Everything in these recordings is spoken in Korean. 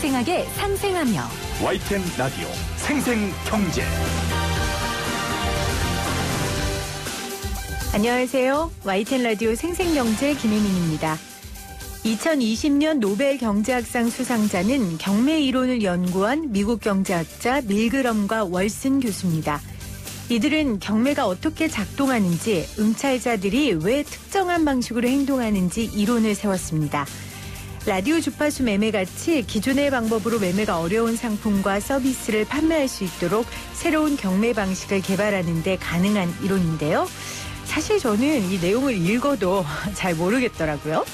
생생하게 상생하며 YTN 라디오 생생경제 안녕하세요. YTN 라디오 생생경제 김혜민입니다. 2020년 노벨 경제학상 수상자는 경매 이론을 연구한 미국 경제학자 밀그럼과 월슨 교수입니다. 이들은 경매가 어떻게 작동하는지, 응찰자들이 왜 특정한 방식으로 행동하는지 이론을 세웠습니다. 라디오 주파수 매매같이 기존의 방법으로 매매가 어려운 상품과 서비스를 판매할 수 있도록 새로운 경매 방식을 개발하는 데 가능한 이론인데요. 사실 저는 이 내용을 읽어도 잘 모르겠더라고요.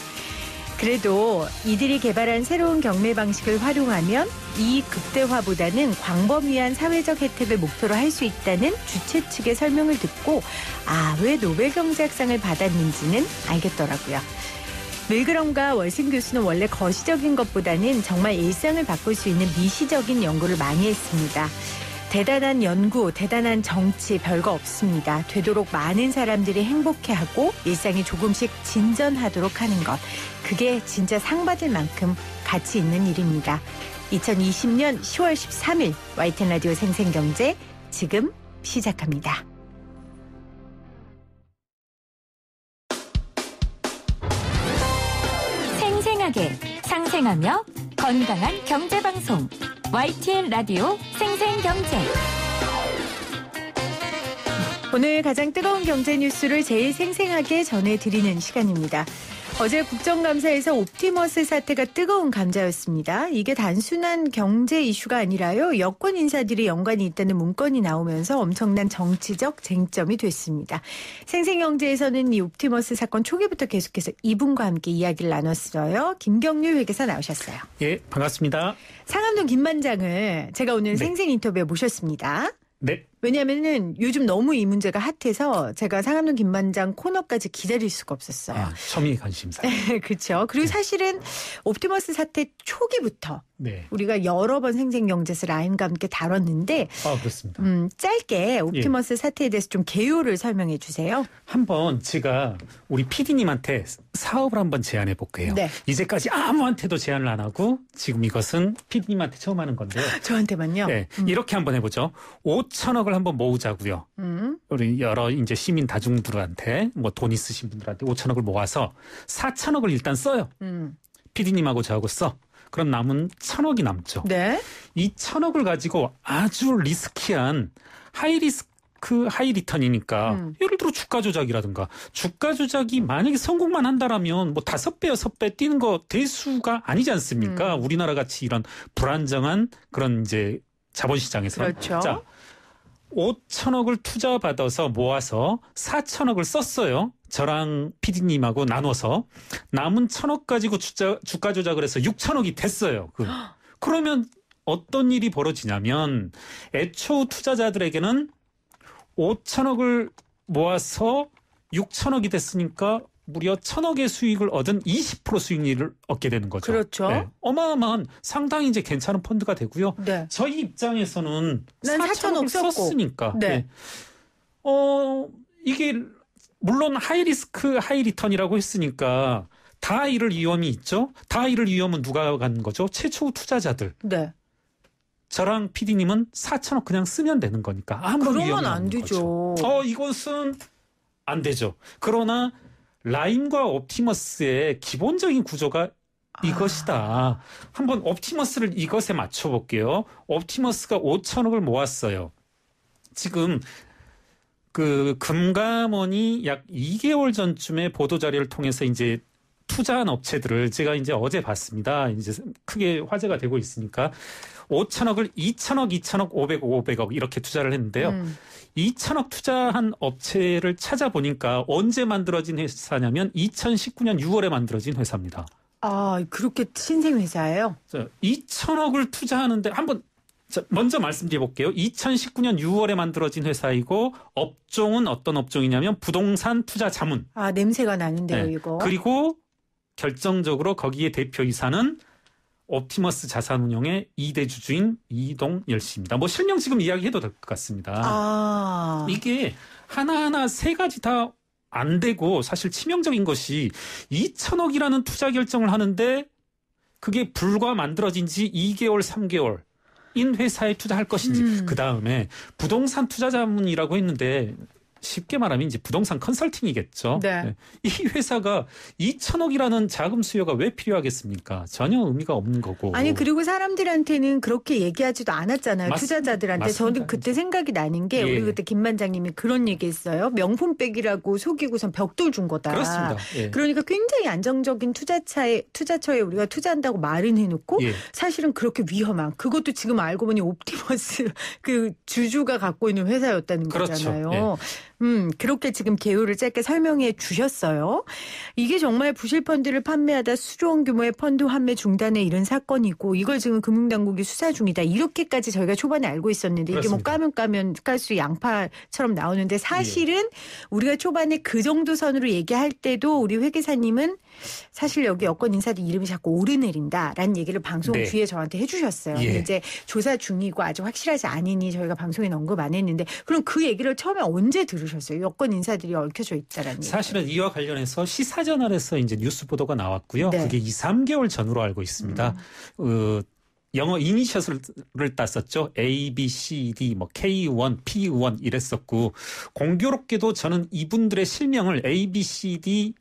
그래도 이들이 개발한 새로운 경매 방식을 활용하면 이익 극대화보다는 광범위한 사회적 혜택을 목표로 할 수 있다는 주최 측의 설명을 듣고 아, 왜 노벨 경제학상을 받았는지는 알겠더라고요. 밀그럼과 월신 교수는 원래 거시적인 것보다는 정말 일상을 바꿀 수 있는 미시적인 연구를 많이 했습니다. 대단한 연구, 대단한 정치 별거 없습니다. 되도록 많은 사람들이 행복해하고 일상이 조금씩 진전하도록 하는 것. 그게 진짜 상 받을 만큼 가치 있는 일입니다. 2020년 10월 13일 와이텐 라디오 생생경제 지금 시작합니다. 실천하며 건강한 경제 방송 YTN 라디오 생생경제. 오늘 가장 뜨거운 경제 뉴스를 제일 생생하게 전해드리는 시간입니다. 어제 국정감사에서 옵티머스 사태가 뜨거운 감자였습니다. 이게 단순한 경제 이슈가 아니라요. 여권 인사들이 연관이 있다는 문건이 나오면서 엄청난 정치적 쟁점이 됐습니다. 생생경제에서는 이 옵티머스 사건 초기부터 계속해서 이분과 함께 이야기를 나눴어요. 김경률 회계사 나오셨어요. 예, 반갑습니다. 상암동 김만장을 제가 오늘 네. 생생 인터뷰에 모셨습니다. 네, 왜냐면은 요즘 너무 이 문제가 핫해서 제가 상암동 김만장 코너까지 기다릴 수가 없었어요. 아, 첨이 관심사. 그렇죠. 그리고 네. 사실은 옵티머스 사태 초기부터 네. 우리가 여러 번 생생경제스 라인과 함께 다뤘는데 아, 그렇습니다. 음, 짧게 옵티머스 예. 사태에 대해서 좀 개요를 설명해 주세요. 한번 제가 우리 PD님한테 사업을 한번 제안해 볼게요. 네. 이제까지 아무한테도 제안을 안 하고 지금 이것은 PD님한테 처음 하는 건데요. 저한테만요? 네. 음. 이렇게 한번 해보죠. 5천억을 한번 모으자고요. 음. 우리 여러 이제 시민 다중들한테 뭐 돈 있으신 분들한테 5천억을 모아서 4천억을 일단 써요. 음. PD님하고 저하고 써. 그럼 남은 천억이 남죠. 네. 이 천억을 가지고 아주 리스키한 하이리스크 하이 리턴이니까 음. 예를 들어 주가 조작이라든가 주가 조작이 만약에 성공만 한다라면 뭐 다섯 배 여섯 배 뛰는 거 대수가 아니지 않습니까? 음. 우리나라 같이 이런 불안정한 그런 이제 자본시장에서 그렇죠. 자 5천억을 투자받아서 모아서 4천억을 썼어요. 저랑 피디님하고 나눠서 남은 천억 가지고 주자, 주가 조작을 해서 6천억이 됐어요. 그. 그러면 어떤 일이 벌어지냐면 애초 투자자들에게는 5천억을 모아서 6천억이 됐으니까 무려 천억의 수익을 얻은 20% 수익률을 얻게 되는 거죠. 그렇죠. 네. 어마어마한 상당히 이제 괜찮은 펀드가 되고요. 네. 저희 입장에서는 4천억 썼으니까. 네. 네. 어, 이게 물론 하이 리스크 하이 리턴이라고 했으니까 다 잃을 위험이 있죠. 다 잃을 위험은 누가 간 거죠? 최초 투자자들. 네. 저랑 PD님은 4천억 그냥 쓰면 되는 거니까 아무런 위험이 없는 거죠. 그러면 안되죠어 이것은 안 되죠. 그러나 라임과 옵티머스의 기본적인 구조가 아. 이것이다. 아. 한번 옵티머스를 이것에 맞춰볼게요. 옵티머스가 5천억을 모았어요. 지금 그 금감원이 약 2개월 전쯤에 보도 자료를 통해서 이제 투자한 업체들을 제가 이제 어제 봤습니다. 이제 크게 화제가 되고 있으니까 5천억을 2천억, 2천억, 500억, 500억 이렇게 투자를 했는데요. 음. 2천억 투자한 업체를 찾아보니까 언제 만들어진 회사냐면 2019년 6월에 만들어진 회사입니다. 아, 그렇게 신생 회사예요? 2천억을 투자하는데 한번 자, 먼저 말씀드려 볼게요. 2019년 6월에 만들어진 회사이고 업종은 어떤 업종이냐면 부동산 투자 자문. 아, 냄새가 나는데요, 네. 이거. 그리고 결정적으로 거기에 대표이사는 옵티머스 자산운용의 2대 주주인 이동열 씨입니다. 뭐 실명 지금 이야기해도 될 것 같습니다. 아. 이게 하나하나 세 가지 다 안 되고 사실 치명적인 것이 2천억이라는 투자 결정을 하는데 그게 불과 만들어진 지 2개월, 3개월 인 회사에 투자할 것인지 음. 그 다음에 부동산 투자 자문이라고 했는데 쉽게 말하면 이제 부동산 컨설팅이겠죠. 네. 네. 이 회사가 2천억이라는 자금 수요가 왜 필요하겠습니까? 전혀 의미가 없는 거고. 아니 그리고 사람들한테는 그렇게 얘기하지도 않았잖아요. 맞습 투자자들한테 맞습니다. 저는 그때 생각이 나는 게 예. 우리 그때 김만장님이 그런 얘기했어요. 명품백이라고 속이고선 벽돌 준 거다. 그렇습니다. 예. 그러니까 굉장히 안정적인 투자차에 투자처에 우리가 투자한다고 말은 해놓고 예. 사실은 그렇게 위험한 그것도 지금 알고 보니 옵티머스 그 주주가 갖고 있는 회사였다는 그렇죠. 거잖아요. 예. 음, 그렇게 지금 개요를 짧게 설명해 주셨어요. 이게 정말 부실 펀드를 판매하다 수조원 규모의 펀드 환매 중단에 이른 사건이고 이걸 지금 금융당국이 수사 중이다. 이렇게까지 저희가 초반에 알고 있었는데 그렇습니다. 이게 뭐 까면 까면 깔 수 양파처럼 나오는데 사실은 예. 우리가 초반에 그 정도 선으로 얘기할 때도 우리 회계사님은 사실 여기 여권 인사들 이름이 자꾸 오르내린다라는 얘기를 방송 네. 뒤에 저한테 해주셨어요. 예. 이제 조사 중이고 아직 확실하지 않으니 저희가 방송에 언급 안 했는데 그럼 그 얘기를 처음에 언제 들을 오르셨어요. 여권 인사들이 얽혀져 있다라는. 사실은 이와 관련해서 시사저널에서 이제 뉴스 보도가 나왔고요. 네. 그게 2, 3개월 전으로 알고 있습니다. 음. 어, 영어 이니셔를 땄었죠. A, B, C, D, 뭐 K1, P1 이랬었고 공교롭게도 저는 이분들의 실명을 A, B, C, D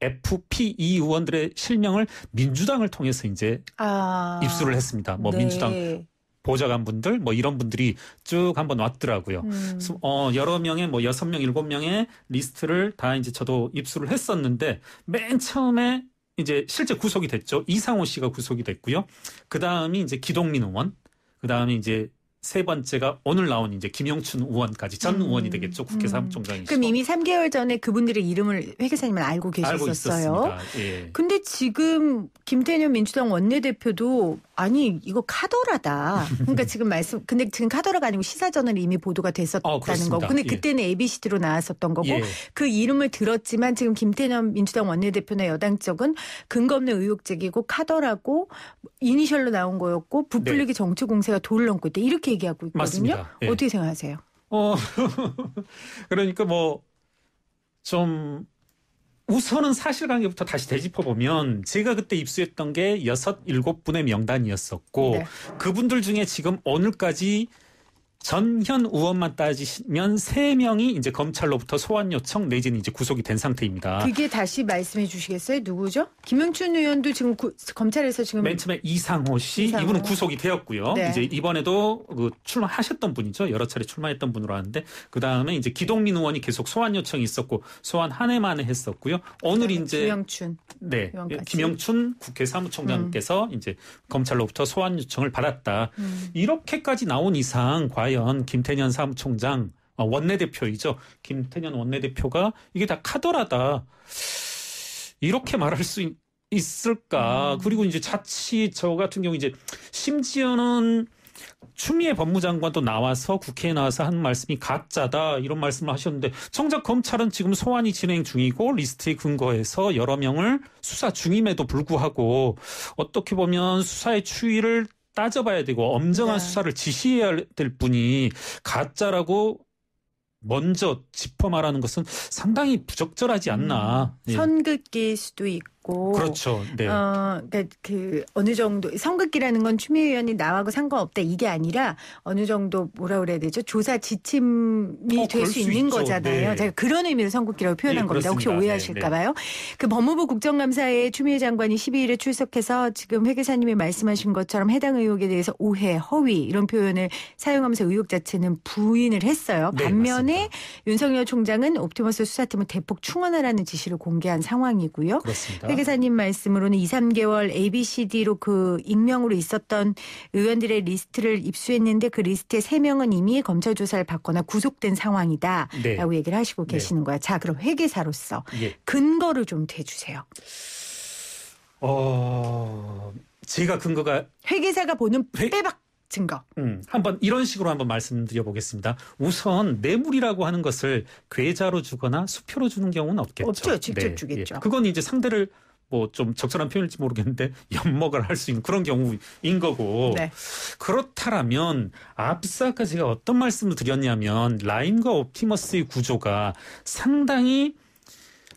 FPE 의원들의 실명을 민주당을 통해서 이제 아, 입수를 했습니다. 뭐 네. 민주당 보좌관분들 뭐 이런 분들이 쭉 한번 왔더라고요. 음. 어, 여러 명의 뭐 여섯 명 일곱 명의 리스트를 다 이제 저도 입수를 했었는데 맨 처음에 이제 실제 구속이 됐죠. 이상호 씨가 구속이 됐고요. 그 다음이 이제 기동민 의원, 그 다음에 이제 세 번째가 오늘 나온 이제 김영춘 의원까지 전 음. 의원이 되겠죠 국회 사무총장이. 음. 그럼 이미 3개월 전에 그분들의 이름을 회계사님은 알고 계셨었어요. 알고 있었습니다. 예. 근데 지금 김태년 민주당 원내대표도 아니 이거 카더라다. 그러니까 지금 말씀 근데 지금 카더라가 아니고 시사저널 이미 보도가 됐었다는 어, 거고. 근데 예. 그때는 예. a b c 로 나왔었던 거고 예. 그 이름을 들었지만 지금 김태년 민주당 원내대표나 여당 쪽은 근거 없는 의혹 제기고 카더라고 이니셜로 나온 거였고 부풀리기 네. 정치 공세가 돌를 넘고 있다 이렇게 얘기하고 있거든요. 예. 어떻게 생각하세요? 어 그러니까 뭐좀 우선은 사실관계부터 다시 되짚어보면 제가 그때 입수했던 게 여섯 일곱 분의 명단이었었고 네. 그분들 중에 지금 오늘까지 전현 의원만 따지면 세명이 이제 검찰로부터 소환 요청 내지는 이제 구속이 된 상태입니다. 그게 다시 말씀해 주시겠어요? 누구죠? 김영춘 의원도 지금 구, 검찰에서 지금 맨 처음에 이상호 씨 이상호. 이분은 구속이 되었고요. 네. 이제 이번에도 그 출마하셨던 분이죠. 여러 차례 출마했던 분으로 하는데 그다음에 이제 기동민 의원이 계속 소환 요청이 있었고 소환 한 해 만에 했었고요. 오늘 네, 이제 김영춘 네. 의원까지. 김영춘 국회 사무총장께서 음. 이제 검찰로부터 소환 요청을 받았다. 음. 이렇게까지 나온 이상 과연 과연 김태년 사무총장 어, 원내대표이죠. 김태년 원내대표가 이게 다 카더라다. 이렇게 말할 수 있, 을까 음. 그리고 이제 자치저 같은 경우 이제 심지어는 추미애 법무장관도 나와서 국회에 나와서 한 말씀이 가짜다 이런 말씀을 하셨는데 정작 검찰은 지금 소환이 진행 중이고 리스트에 근거해서 여러 명을 수사 중임에도 불구하고 어떻게 보면 수사의 추이를 따져봐야 되고 엄정한 네. 수사를 지시해야 될 분이 가짜라고 먼저 짚어 말하는 것은 상당히 부적절하지 않나. 음, 예. 선긋기일 수도 있고. 있고 그렇죠. 네. 어, 그러니까 그 어느 정도 선긋기라는건 추미애 의원이 나와고 상관없다 이게 아니라 어느 정도 뭐라 그래야 되죠? 조사 지침이 어, 될수 있는 있죠. 거잖아요. 네. 제가 그런 의미로 선긋기라고 표현한 네, 겁니다. 그렇습니다. 혹시 오해하실까 봐요. 네, 네. 그 법무부 국정감사에 추미애 장관이 12일에 출석해서 지금 회계사님이 말씀하신 것처럼 해당 의혹에 대해서 오해, 허위 이런 표현을 사용하면서 의혹 자체는 부인을 했어요. 네, 반면에 윤석열 총장은 옵티머스 수사팀을 대폭 충원하라는 지시를 공개한 상황이고요. 그렇습니다. 설계사님 말씀으로는 2, 3개월 ABCD로 그 익명으로 있었던 의원들의 리스트를 입수했는데 그리스트에 3명은 이미 검찰 조사를 받거나 구속된 상황이다라고 네. 얘기를 하시고 네. 계시는 네. 거야. 자, 그럼 회계사로서 예. 근거를 좀 대주세요. 어, 제가 근거가 회계사가 보는 회... 빼박 증거. 음, 한번 이런 식으로 한번 말씀드려 보겠습니다. 우선 뇌물이라고 하는 것을 괴자로 주거나 수표로 주는 경우는 없겠죠. 없죠. 직접 네, 예. 주겠죠. 예. 그건 이제 상대를 뭐좀 적절한 표현일지 모르겠는데 연먹을 할 수 있는 그런 경우인 거고 네. 그렇다라면 앞서까 아 제가 어떤 말씀을 드렸냐면 라임과 옵티머스의 구조가 상당히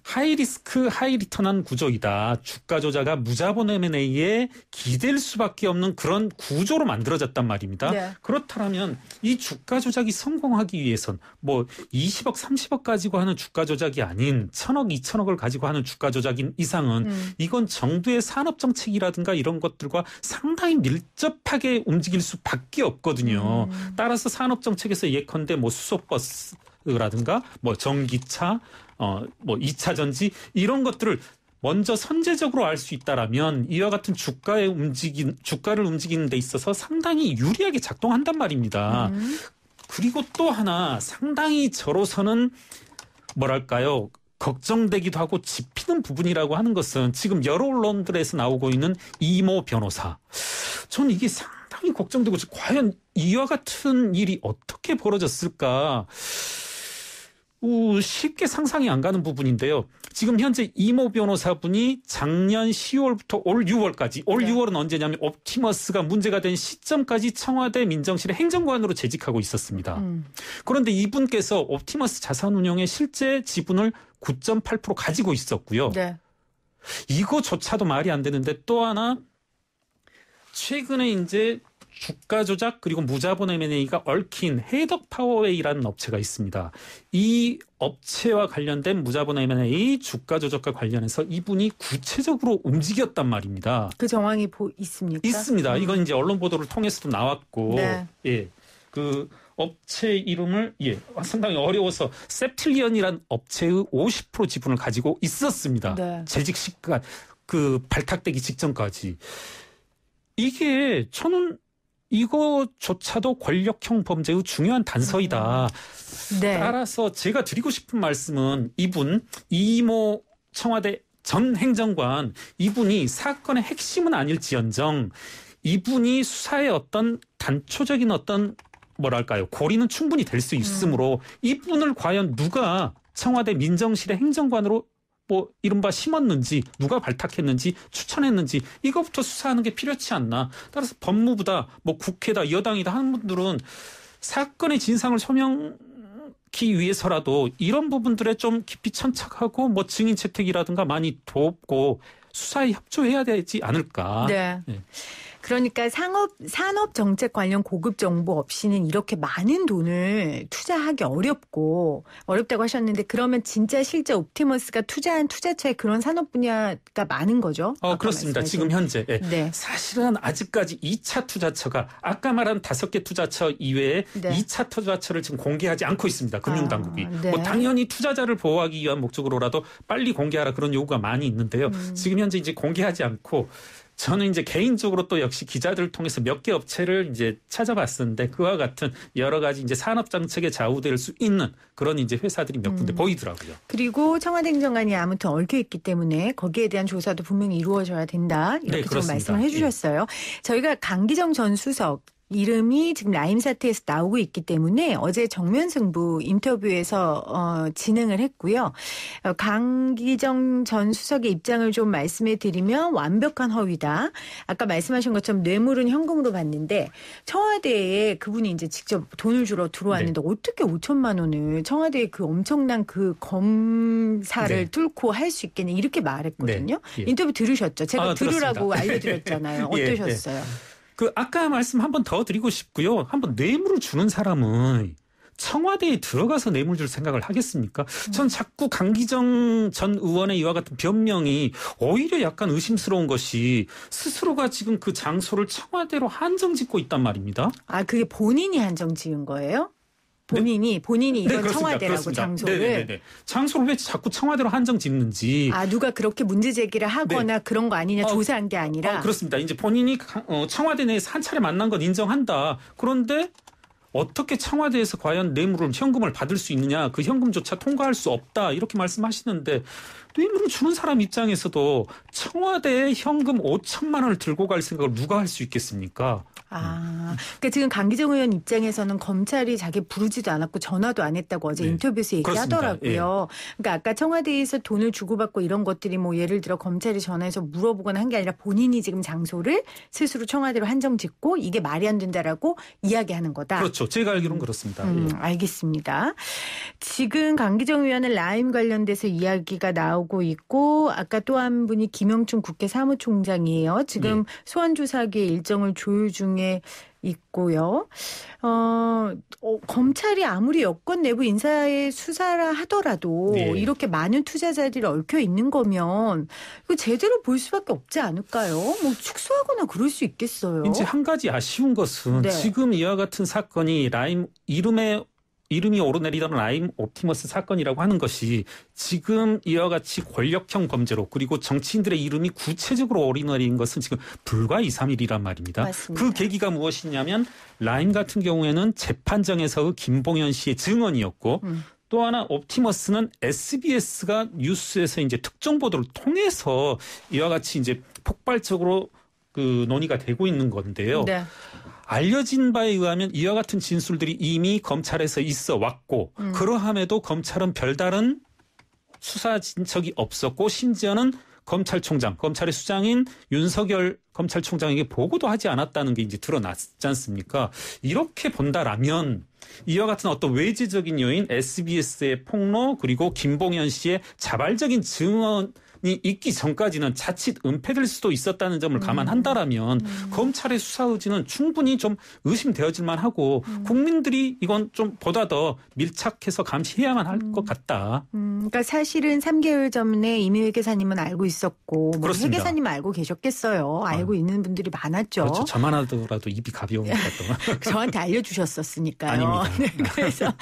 하이리스크 하이리턴한 구조이다. 주가 조자가 무자본 M&A에 기댈 수밖에 없는 그런 구조로 만들어졌단 말입니다. 네. 그렇다면 이 주가 조작이 성공하기 위해선 뭐 20억, 30억 가지고 하는 주가 조작이 아닌 1 0 0 0억2 0 0 0억을 가지고 하는 주가 조작인 이상은 음. 이건 정부의 산업 정책이라든가 이런 것들과 상당히 밀접하게 움직일 수밖에 없거든요. 음. 따라서 산업 정책에서 예컨대 뭐 수소버스 라든가 뭐 전기차 어, 뭐 2차 전지 이런 것들을 먼저 선제적으로 알 수 있다라면 이와 같은 주가의 움직인 주가를 움직이는 데 있어서 상당히 유리하게 작동한단 말입니다. 음. 그리고 또 하나 상당히 저로서는 뭐랄까요? 걱정되기도 하고 짚히는 부분이라고 하는 것은 지금 여러 언론들에서 나오고 있는 이모 변호사. 저는 이게 상당히 걱정되고 과연 이와 같은 일이 어떻게 벌어졌을까? 쉽게 상상이 안 가는 부분인데요. 지금 현재 이모 변호사분이 작년 10월부터 올 6월까지 올 네. 6월은 언제냐면 옵티머스가 문제가 된 시점까지 청와대 민정실의 행정관으로 재직하고 있었습니다. 음. 그런데 이분께서 옵티머스 자산운용의 실제 지분을 9.8% 가지고 있었고요. 네. 이거조차도 말이 안 되는데 또 하나 최근에 이제 주가 조작 그리고 무자본 M&A가 얽힌 헤덕 파워웨이라는 업체가 있습니다. 이 업체와 관련된 무자본 M&A 주가 조작과 관련해서 이분이 구체적으로 움직였단 말입니다. 그 정황이 보, 있습니까? 있습니다. 이건 음. 이제 언론 보도를 통해서도 나왔고 네. 예. 그 업체 이름을 예 상당히 어려워서 세틸리언이란 업체의 50% 지분을 가지고 있었습니다. 네. 재직 시간 그 발탁되기 직전까지 이게 저는 이거조차도 권력형 범죄의 중요한 단서이다. 음. 네. 따라서 제가 드리고 싶은 말씀은 이분 이모 청와대 전 행정관 이분이 사건의 핵심은 아닐지언정 이분이 수사의 어떤 단초적인 어떤 뭐랄까요 고리는 충분히 될 수 있으므로 음. 이분을 과연 누가 청와대 민정실의 행정관으로 뭐 이른바 심었는지 누가 발탁했는지 추천했는지 이것부터 수사하는 게 필요치 않나. 따라서 법무부다 뭐 국회다 여당이다 하는 분들은 사건의 진상을 소명 기 위해서라도 이런 부분들에 좀 깊이 천착하고 뭐 증인 채택이라든가 많이 돕고 수사에 협조해야 되지 않을까. 네. 네. 그러니까 상업 산업 정책 관련 고급 정보 없이는 이렇게 많은 돈을 투자하기 어렵고 어렵다고 하셨는데 그러면 진짜 실제 옵티머스가 투자한 투자처에 그런 산업 분야가 많은 거죠? 어 그렇습니다. 말씀하신. 지금 현재 네. 네. 사실은 아직까지 2차 투자처가 아까 말한 다섯 개 투자처 이외에 네. 2차 투자처를 지금 공개하지 않고 있습니다. 금융당국이 아, 네. 뭐 당연히 투자자를 보호하기 위한 목적으로라도 빨리 공개하라 그런 요구가 많이 있는데요. 음. 지금 현재 이제 공개하지 않고 저는 이제 개인적으로 또 역시 기자들을 통해서 몇 개 업체를 이제 찾아봤었는데 그와 같은 여러 가지 이제 산업 정책에 좌우될 수 있는 그런 이제 회사들이 몇 군데 음. 보이더라고요. 그리고 청와대 행정관이 아무튼 얽혀 있기 때문에 거기에 대한 조사도 분명히 이루어져야 된다 이렇게 네, 좀 말씀을 해주셨어요. 예. 저희가 강기정 전 수석 이름이 지금 라임 사태에서 나오고 있기 때문에 어제 정면 승부 인터뷰에서 어, 진행을 했고요. 어, 강기정 전 수석의 입장을 좀 말씀해 드리면 완벽한 허위다. 아까 말씀하신 것처럼 뇌물은 현금으로 받는데 청와대에 그분이 이제 직접 돈을 주러 들어왔는데 네. 어떻게 5천만 원을 청와대에그 엄청난 그 검사를 네. 뚫고 할 수 있겠냐 이렇게 말했거든요. 네. 예. 인터뷰 들으셨죠? 제가 아, 들으라고 네. 알려드렸잖아요. 어떠셨어요? 예, 예. 그 아까 말씀 한번 더 드리고 싶고요. 한 번 뇌물을 주는 사람은 청와대에 들어가서 뇌물 줄 생각을 하겠습니까? 음. 전 자꾸 강기정 전 의원의 이와 같은 변명이 오히려 약간 의심스러운 것이 스스로가 지금 그 장소를 청와대로 한정 짓고 있단 말입니다. 아, 그게 본인이 한정 지은 거예요? 본인이 네. 본인이 이건 네, 청와대라고 그렇습니다. 장소를 네네네. 네, 네, 장소를 왜 자꾸 청와대로 한정 짓는지 아 누가 그렇게 문제 제기를 하거나 네. 그런 거 아니냐 어, 조사한 게 아니라 어, 그렇습니다. 이제 본인이 어, 청와대 내에서 한 차례 만난 건 인정한다. 그런데 어떻게 청와대에서 과연 뇌물을 현금을 받을 수 있느냐 그 현금조차 통과할 수 없다 이렇게 말씀하시는데 또 임금 주는 사람 입장에서도 청와대에 현금 5천만 원을 들고 갈 생각을 누가 할 수 있겠습니까? 아, 그러니까 지금 강기정 의원 입장에서는 검찰이 자기 부르지도 않았고 전화도 안 했다고 어제 네. 인터뷰에서 얘기하더라고요. 예. 그러니까 아까 청와대에서 돈을 주고받고 이런 것들이 뭐 예를 들어 검찰이 전화해서 물어보거나 한 게 아니라 본인이 지금 장소를 스스로 청와대로 한정 짓고 이게 말이 안 된다라고 이야기하는 거다. 그렇죠. 제가 알기로는 그렇습니다. 음, 예. 알겠습니다. 지금 강기정 의원은 라임 관련돼서 이야기가 나오 고 나오고 있고 아까 또 한 분이 김영춘 국회 사무총장이에요. 지금 네. 소환 조사기의 일정을 조율 중에 있고요. 어, 어, 검찰이 아무리 여권 내부 인사의 수사라 하더라도 네. 이렇게 많은 투자자들이 얽혀 있는 거면 이 제대로 볼 수밖에 없지 않을까요? 뭐 축소하거나 그럴 수 있겠어요. 이제 한 가지 아쉬운 것은 네. 지금 이와 같은 사건이 라임 이름에 이름이 오르내리던 라임 옵티머스 사건이라고 하는 것이 지금 이와 같이 권력형 범죄로 그리고 정치인들의 이름이 구체적으로 오르내린 것은 지금 불과 2, 3일이란 말입니다. 맞습니다. 그 계기가 무엇이냐면 라임 같은 경우에는 재판장에서의 김봉현 씨의 증언이었고 음. 또 하나 옵티머스는 SBS가 뉴스에서 이제 특정 보도를 통해서 이와 같이 이제 폭발적으로 그 논의가 되고 있는 건데요. 네. 알려진 바에 의하면 이와 같은 진술들이 이미 검찰에서 있어 왔고 음. 그러함에도 검찰은 별다른 수사 진척이 없었고 심지어는 검찰총장, 검찰의 수장인 윤석열 검찰총장에게 보고도 하지 않았다는 게 이제 드러났지 않습니까? 이렇게 본다라면 이와 같은 어떤 외지적인 요인 SBS의 폭로 그리고 김봉현 씨의 자발적인 증언 이 있기 전까지는 자칫 은폐될 수도 있었다는 점을 음. 감안한다라면 음. 검찰의 수사 의지는 충분히 좀 의심되어질만 하고 음. 국민들이 이건 좀 보다 더 밀착해서 감시해야만 할것 음. 같다. 음, 그러니까 사실은 3개월 전에 이미회 계사님은 알고 있었고 뭐그회 계사님 알고 계셨겠어요. 알고 아. 있는 분들이 많았죠. 그렇죠. 저만 하더라도 입이 가벼운 것 같더만. 저한테 알려주셨었으니까요. 아닙니다. 네, 그래서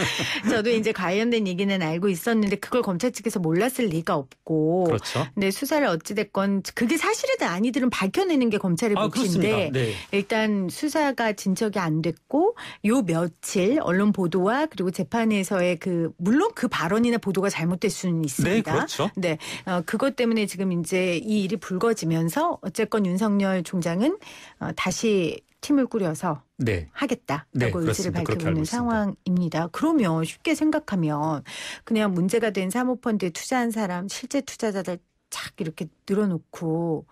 저도 이제 관련된 얘기는 알고 있었는데 그걸 검찰 측에서 몰랐을 리가 없고 그렇죠. 네, 수사를 어찌됐건 그게 사실이든 아니든 밝혀내는 게 검찰의 몫인데 아, 네. 일단 수사가 진척이 안 됐고 요 며칠 언론 보도와 그리고 재판에서의 그 물론 그 발언이나 보도가 잘못될 수는 있습니다. 네, 그렇죠. 네, 어, 그것 때문에 지금 이제 이 일이 불거지면서 어쨌건 윤석열 총장은 어, 다시 팀을 꾸려서 네. 하겠다라고 네, 의지를 밝히고 있는 상황입니다. 그러면 쉽게 생각하면 그냥 문제가 된 사모펀드에 투자한 사람, 실제 투자자들 착 이렇게 늘어놓고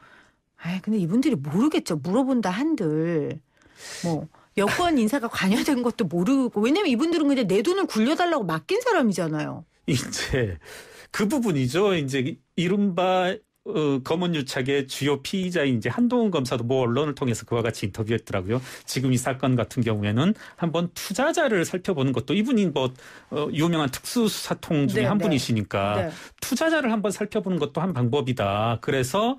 아 근데 이분들이 모르겠죠. 물어본다 한들 뭐 여권 인사가 관여된 것도 모르고 왜냐면 이분들은 그냥 내 돈을 굴려달라고 맡긴 사람이잖아요. 이제 그 부분이죠. 이제 이른바 어, 검은유착의 주요 피의자인 이제 한동훈 검사도 뭐 언론을 통해서 그와 같이 인터뷰했더라고요. 지금 이 사건 같은 경우에는 한번 투자자를 살펴보는 것도 이분이 뭐 어, 유명한 특수수사통 중에 네, 한 네. 분이시니까 네. 투자자를 한번 살펴보는 것도 한 방법이다. 그래서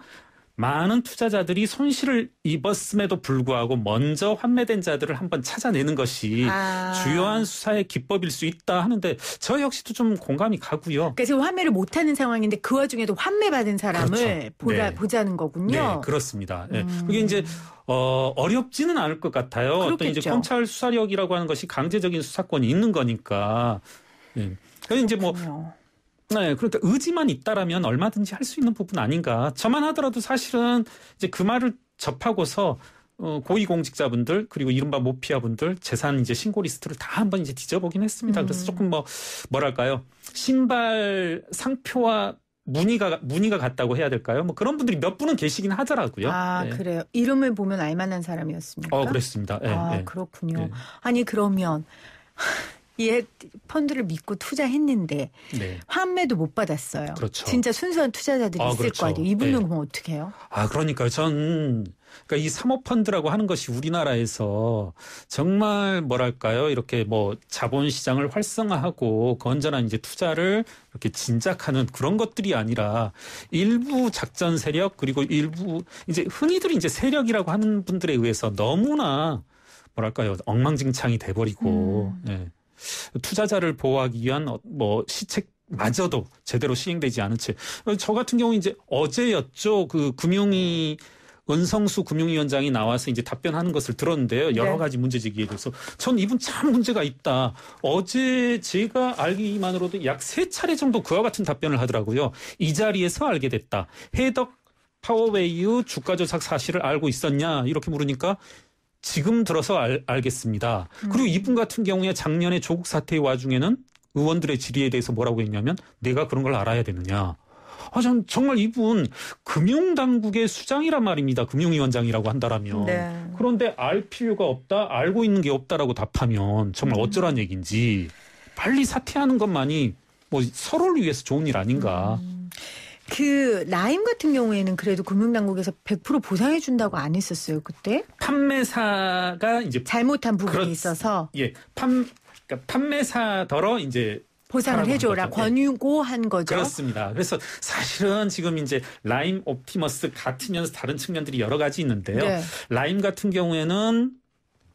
많은 투자자들이 손실을 입었음에도 불구하고 먼저 환매된 자들을 한번 찾아내는 것이 아. 주요한 수사의 기법일 수 있다 하는데 저 역시도 좀 공감이 가고요. 그러니까 지금 환매를 못하는 상황인데 그 와중에도 환매받은 사람을 그렇죠. 보라, 네. 보자는 거군요. 네, 그렇습니다. 네. 음. 네. 그게 이제 어, 어렵지는 않을 것 같아요. 그렇겠죠. 어떤 이제 검찰 수사력이라고 하는 것이 강제적인 수사권이 있는 거니까. 네. 그러니까 이제 뭐 네, 그러니까 의지만 있다라면 얼마든지 할 수 있는 부분 아닌가. 저만 하더라도 사실은 이제 그 말을 접하고서 어, 고위공직자분들 그리고 이른바 모피아분들 재산 이제 신고 리스트를 다 한번 이제 뒤져보긴 했습니다. 음. 그래서 조금 뭐 뭐랄까요 신발 상표와 문의가 문의가 같다고 해야 될까요? 뭐 그런 분들이 몇 분은 계시긴 하더라고요. 아 네. 그래요. 이름을 보면 알만한 사람이었습니까? 어 그랬습니다. 네, 아 네. 그렇군요. 예. 아니 그러면 이 펀드를 믿고 투자했는데 네. 환매도 못 받았어요. 그렇죠. 진짜 순수한 투자자들이 아, 있을 그렇죠. 거 아니에요. 이분명 네. 그럼 어떻게 해요? 아 그러니까요. 전 그러니까 이 사모펀드라고 하는 것이 우리나라에서 정말 뭐랄까요 이렇게 뭐 자본시장을 활성화하고 건전한 이제 투자를 이렇게 진작하는 그런 것들이 아니라 일부 작전 세력 그리고 일부 이제 흔히들 이제 세력이라고 하는 분들에 의해서 너무나 뭐랄까요 엉망진창이 돼버리고 음. 예. 투자자를 보호하기 위한 어, 뭐 시책 마저도 제대로 시행되지 않은 채. 어, 저 같은 경우 이제 어제였죠. 그 금융위 은성수 금융위원장이 나와서 이제 답변하는 것을 들었는데요. 여러 네. 가지 문제제기에 대해서 전 이분 참 문제가 있다. 어제 제가 알기만으로도 약 세 차례 정도 그와 같은 답변을 하더라고요. 이 자리에서 알게 됐다. 해덕 파워웨이의 주가 조작 사실을 알고 있었냐 이렇게 물으니까 지금 들어서 알, 알겠습니다. 음. 그리고 이분 같은 경우에 작년에 조국 사태의 와중에는 의원들의 질의에 대해서 뭐라고 했냐면 내가 그런 걸 알아야 되느냐. 아, 전 정말 이분 금융당국의 수장이란 말입니다. 금융위원장이라고 한다라면. 네. 그런데 알 필요가 없다, 알고 있는 게 없다라고 답하면 정말 음. 어쩌란 얘기인지 빨리 사퇴하는 것만이 뭐 서로를 위해서 좋은 일 아닌가. 음. 그 라임 같은 경우에는 그래도 금융당국에서 100% 보상해 준다고 안 했었어요 그때? 판매사가 이제 잘못한 부분이 그렇, 있어서 예, 판 그러니까 판매사더러 이제 보상을 해줘라 예. 권유고한 거죠. 그렇습니다. 그래서 사실은 지금 이제 라임 옵티머스 같으면서 다른 측면들이 여러 가지 있는데요. 네. 라임 같은 경우에는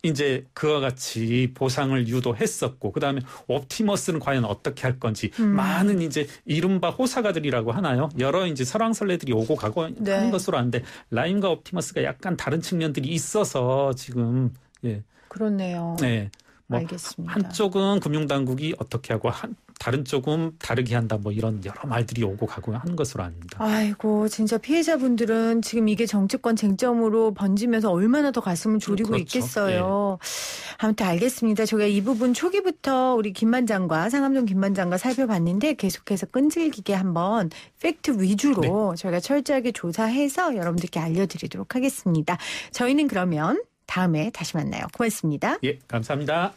이제 그와 같이 보상을 유도했었고 그다음에 옵티머스는 과연 어떻게 할 건지 음. 많은 이제 이른바 호사가들이라고 하나요 여러 이제 설왕설래들이 오고 가고 네. 하는 것으로 아는데 라임과 옵티머스가 약간 다른 측면들이 있어서 지금 예 그렇네요 네뭐 알겠습니다 한쪽은 금융당국이 어떻게 하고 한 다른 쪽은 다르게 한다 뭐 이런 여러 말들이 오고 가고 하는 것으로 압니다. 아이고 진짜 피해자분들은 지금 이게 정치권 쟁점으로 번지면서 얼마나 더 가슴을 졸이고 그렇죠. 있겠어요. 예. 아무튼 알겠습니다. 저희가 이 부분 초기부터 우리 김만장과 상암동 김만장과 살펴봤는데 계속해서 끈질기게 한번 팩트 위주로 네. 저희가 철저하게 조사해서 여러분들께 알려드리도록 하겠습니다. 저희는 그러면 다음에 다시 만나요. 고맙습니다. 예, 감사합니다.